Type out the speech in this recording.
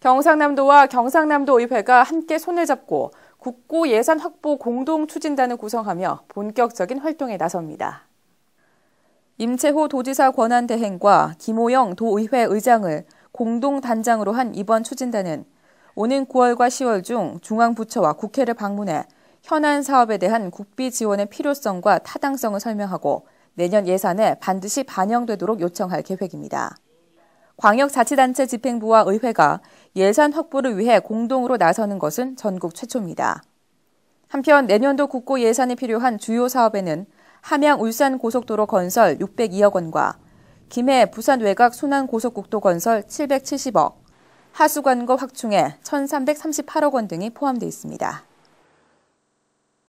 경상남도와 경상남도의회가 함께 손을 잡고 국고 예산 확보 공동 추진단을 구성하며 본격적인 활동에 나섭니다. 임채호 도지사 권한 대행과 김호영 도의회 의장을 공동 단장으로 한 이번 추진단은 오는 9월과 10월 중 중앙부처와 국회를 방문해 현안 사업에 대한 국비 지원의 필요성과 타당성을 설명하고 내년 예산에 반드시 반영되도록 요청할 계획입니다. 광역자치단체 집행부와 의회가 예산 확보를 위해 공동으로 나서는 것은 전국 최초입니다. 한편 내년도 국고 예산이 필요한 주요 사업에는 함양 울산 고속도로 건설 602억 원과 김해 부산 외곽 순환 고속국도 건설 770억, 하수관거 확충에 1,338억 원 등이 포함되어 있습니다.